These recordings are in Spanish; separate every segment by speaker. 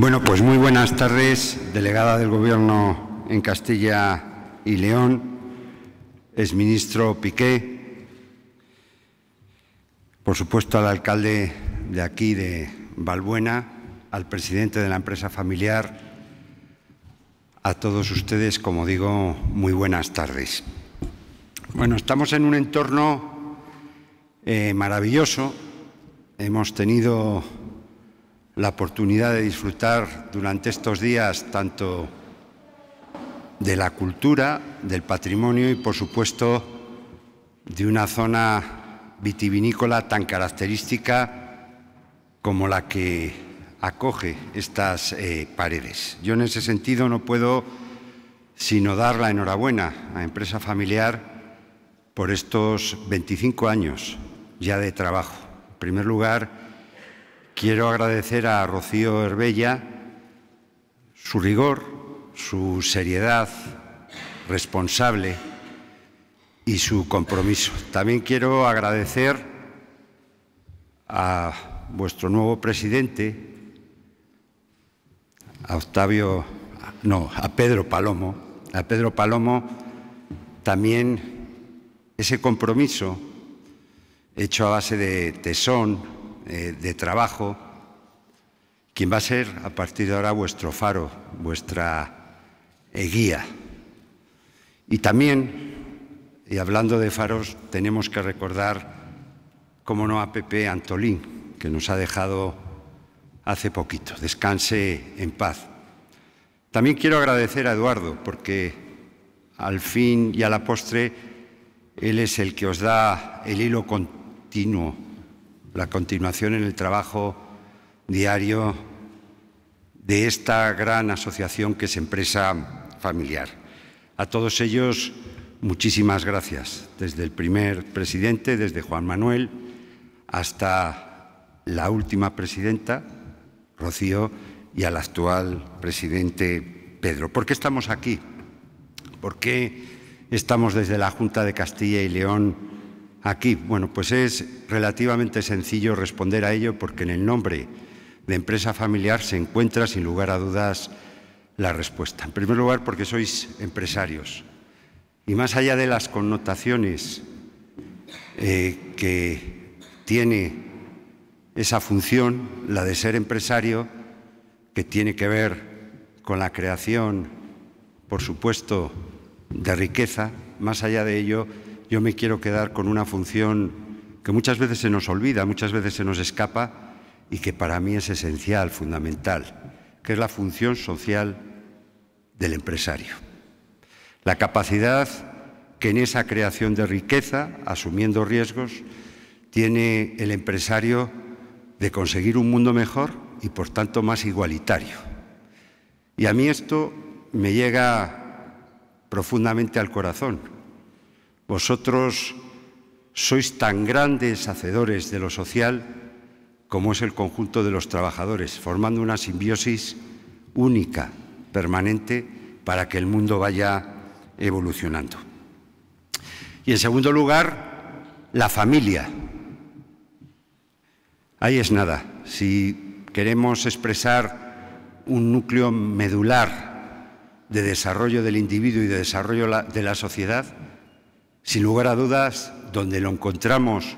Speaker 1: Bueno, pues muy buenas tardes, delegada del Gobierno en Castilla y León, exministro Piqué, por supuesto al alcalde de aquí, de Valbuena, al presidente de la empresa familiar, a todos ustedes, como digo, muy buenas tardes. Bueno, estamos en un entorno eh, maravilloso. Hemos tenido la oportunidad de disfrutar durante estos días tanto de la cultura, del patrimonio y, por supuesto, de una zona vitivinícola tan característica como la que acoge estas eh, paredes. Yo en ese sentido no puedo sino dar la enhorabuena a Empresa Familiar por estos 25 años ya de trabajo. En primer lugar, Quiero agradecer a Rocío Herbella su rigor, su seriedad responsable y su compromiso. También quiero agradecer a vuestro nuevo presidente, a Octavio, no, a Pedro Palomo, a Pedro Palomo también ese compromiso hecho a base de tesón, eh, de trabajo, quien va a ser a partir de ahora vuestro faro, vuestra guía. Y también, y hablando de faros, tenemos que recordar, como no, a Pepe Antolín, que nos ha dejado hace poquito. Descanse en paz. También quiero agradecer a Eduardo, porque al fin y a la postre, él es el que os da el hilo continuo la continuación en el trabajo diario de esta gran asociación que es Empresa Familiar. A todos ellos, muchísimas gracias, desde el primer presidente, desde Juan Manuel, hasta la última presidenta, Rocío, y al actual presidente Pedro. ¿Por qué estamos aquí? ¿Por qué estamos desde la Junta de Castilla y León? aquí? Bueno, pues es relativamente sencillo responder a ello porque en el nombre de empresa familiar se encuentra sin lugar a dudas la respuesta. En primer lugar, porque sois empresarios. Y más allá de las connotaciones eh, que tiene esa función, la de ser empresario, que tiene que ver con la creación, por supuesto, de riqueza, más allá de ello, yo me quiero quedar con una función que muchas veces se nos olvida, muchas veces se nos escapa y que para mí es esencial, fundamental, que es la función social del empresario. La capacidad que en esa creación de riqueza, asumiendo riesgos, tiene el empresario de conseguir un mundo mejor y por tanto más igualitario. Y a mí esto me llega profundamente al corazón, vosotros sois tan grandes hacedores de lo social como es el conjunto de los trabajadores, formando una simbiosis única, permanente, para que el mundo vaya evolucionando. Y en segundo lugar, la familia. Ahí es nada. Si queremos expresar un núcleo medular de desarrollo del individuo y de desarrollo de la sociedad, sin lugar a dudas, donde lo encontramos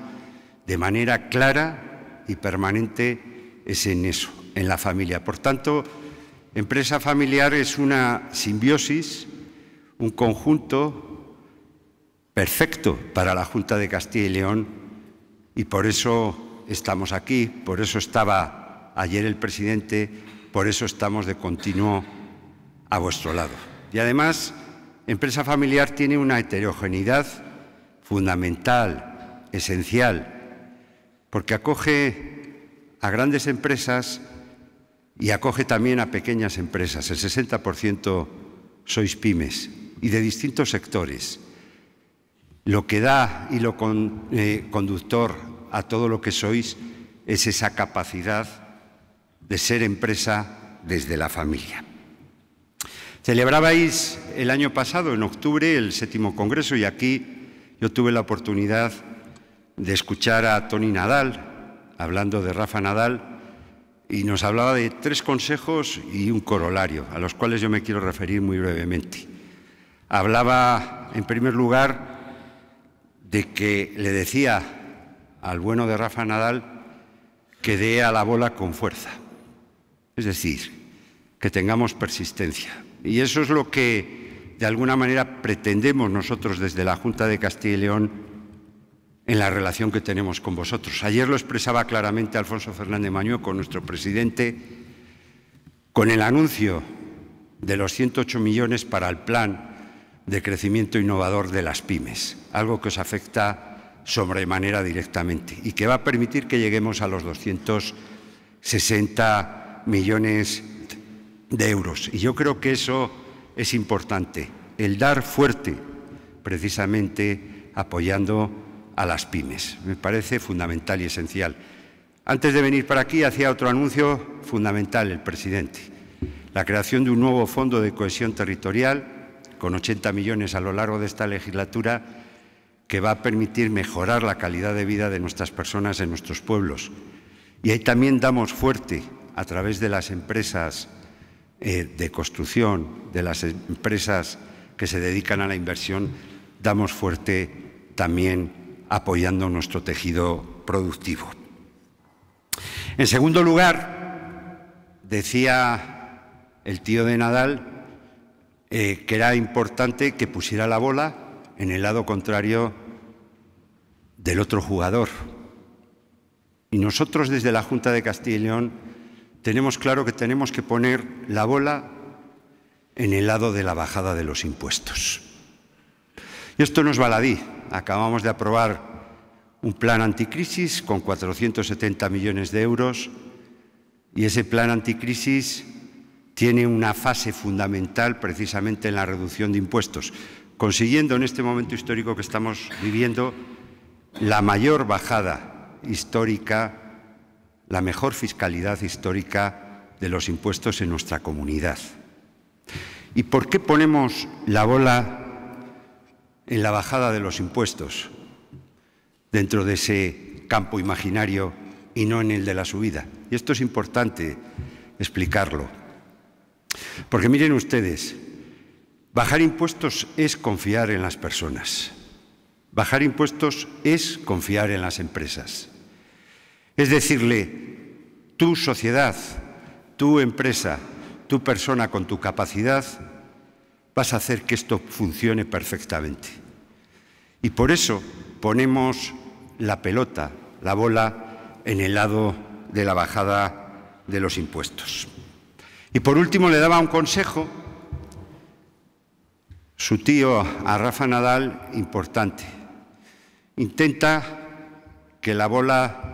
Speaker 1: de manera clara y permanente es en eso, en la familia. Por tanto, empresa familiar es una simbiosis, un conjunto perfecto para la Junta de Castilla y León y por eso estamos aquí, por eso estaba ayer el presidente, por eso estamos de continuo a vuestro lado. Y además, empresa familiar tiene una heterogeneidad fundamental, esencial, porque acoge a grandes empresas y acoge también a pequeñas empresas. El 60% sois pymes y de distintos sectores. Lo que da y lo eh, conductor a todo lo que sois es esa capacidad de ser empresa desde la familia. Celebrabais el año pasado, en octubre, el séptimo Congreso y aquí yo tuve la oportunidad de escuchar a Tony Nadal, hablando de Rafa Nadal, y nos hablaba de tres consejos y un corolario, a los cuales yo me quiero referir muy brevemente. Hablaba, en primer lugar, de que le decía al bueno de Rafa Nadal que dé a la bola con fuerza, es decir, que tengamos persistencia, y eso es lo que, de alguna manera, pretendemos nosotros desde la Junta de Castilla y León en la relación que tenemos con vosotros. Ayer lo expresaba claramente Alfonso Fernández Mañueco, nuestro presidente, con el anuncio de los 108 millones para el plan de crecimiento innovador de las pymes, algo que os afecta sobremanera directamente y que va a permitir que lleguemos a los 260 millones de euros. Y yo creo que eso es importante, el dar fuerte, precisamente apoyando a las pymes. Me parece fundamental y esencial. Antes de venir para aquí hacía otro anuncio fundamental el presidente, la creación de un nuevo fondo de cohesión territorial con 80 millones a lo largo de esta legislatura que va a permitir mejorar la calidad de vida de nuestras personas en nuestros pueblos. Y ahí también damos fuerte a través de las empresas eh, de construcción, de las empresas que se dedican a la inversión, damos fuerte también apoyando nuestro tejido productivo. En segundo lugar, decía el tío de Nadal eh, que era importante que pusiera la bola en el lado contrario del otro jugador. Y nosotros desde la Junta de Castilla y León tenemos claro que tenemos que poner la bola en el lado de la bajada de los impuestos. Y esto no es baladí. Acabamos de aprobar un plan anticrisis con 470 millones de euros y ese plan anticrisis tiene una fase fundamental precisamente en la reducción de impuestos, consiguiendo en este momento histórico que estamos viviendo la mayor bajada histórica la mejor fiscalidad histórica de los impuestos en nuestra comunidad. ¿Y por qué ponemos la bola en la bajada de los impuestos dentro de ese campo imaginario y no en el de la subida? Y esto es importante explicarlo. Porque miren ustedes, bajar impuestos es confiar en las personas. Bajar impuestos es confiar en las empresas. Es decirle, tu sociedad, tu empresa, tu persona con tu capacidad, vas a hacer que esto funcione perfectamente. Y por eso ponemos la pelota, la bola, en el lado de la bajada de los impuestos. Y por último le daba un consejo, su tío a Rafa Nadal, importante. Intenta que la bola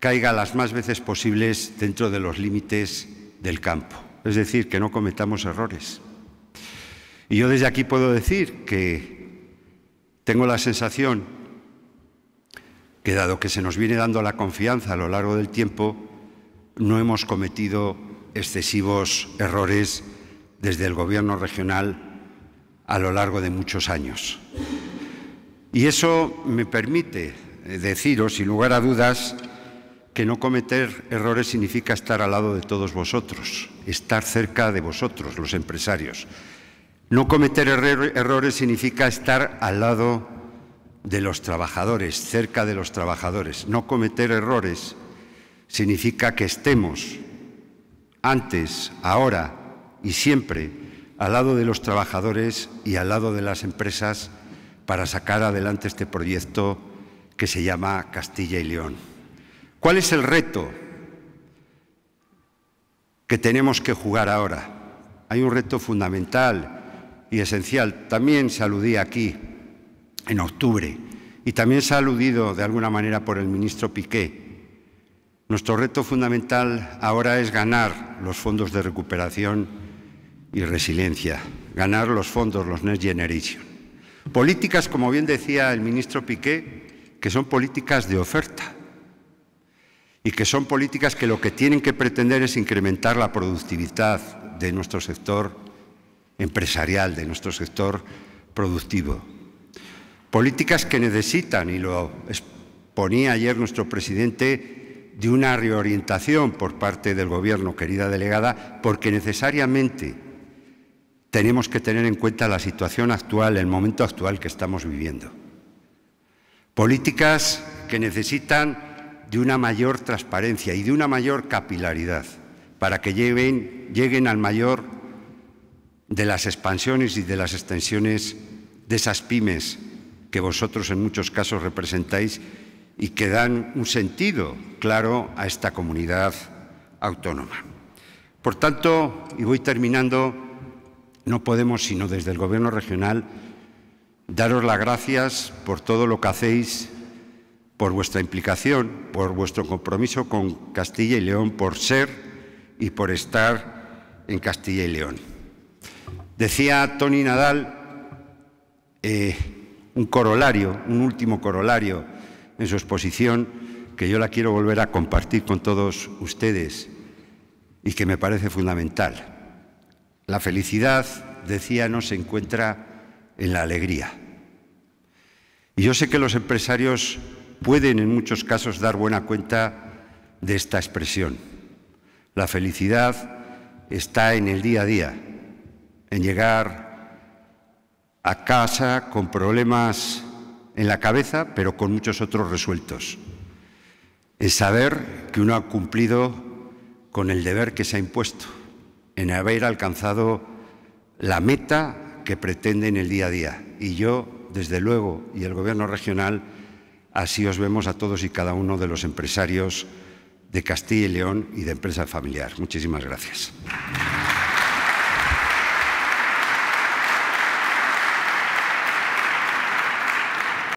Speaker 1: caiga las más veces posibles dentro de los límites del campo. Es decir, que no cometamos errores. Y yo desde aquí puedo decir que tengo la sensación que dado que se nos viene dando la confianza a lo largo del tiempo, no hemos cometido excesivos errores desde el gobierno regional a lo largo de muchos años. Y eso me permite deciros, sin lugar a dudas, que no cometer errores significa estar al lado de todos vosotros, estar cerca de vosotros, los empresarios. No cometer errores significa estar al lado de los trabajadores, cerca de los trabajadores. No cometer errores significa que estemos antes, ahora y siempre al lado de los trabajadores y al lado de las empresas para sacar adelante este proyecto que se llama Castilla y León. ¿Cuál es el reto que tenemos que jugar ahora? Hay un reto fundamental y esencial. También se aludía aquí en octubre y también se ha aludido de alguna manera por el ministro Piqué. Nuestro reto fundamental ahora es ganar los fondos de recuperación y resiliencia, ganar los fondos, los Next Generation. Políticas, como bien decía el ministro Piqué, que son políticas de oferta y que son políticas que lo que tienen que pretender es incrementar la productividad de nuestro sector empresarial, de nuestro sector productivo. Políticas que necesitan, y lo exponía ayer nuestro presidente, de una reorientación por parte del Gobierno, querida delegada, porque necesariamente tenemos que tener en cuenta la situación actual, el momento actual que estamos viviendo. Políticas que necesitan de una mayor transparencia y de una mayor capilaridad para que lleguen, al mayor de las expansiones y de las extensiones de esas pymes que vosotros en muchos casos representáis y que dan un sentido claro a esta comunidad autónoma. Por tanto, y voy terminando, no podemos sino desde el Gobierno regional daros las gracias por todo lo que hacéis por vuestra implicación, por vuestro compromiso con Castilla y León, por ser y por estar en Castilla y León. Decía Tony Nadal eh, un corolario, un último corolario en su exposición que yo la quiero volver a compartir con todos ustedes y que me parece fundamental. La felicidad, decía, no se encuentra en la alegría. Y yo sé que los empresarios pueden en muchos casos dar buena cuenta de esta expresión. La felicidad está en el día a día, en llegar a casa con problemas en la cabeza, pero con muchos otros resueltos, en saber que uno ha cumplido con el deber que se ha impuesto, en haber alcanzado la meta que pretende en el día a día. Y yo, desde luego, y el Gobierno regional, Así os vemos a todos y cada uno de los empresarios de Castilla y León y de Empresa Familiar. Muchísimas gracias.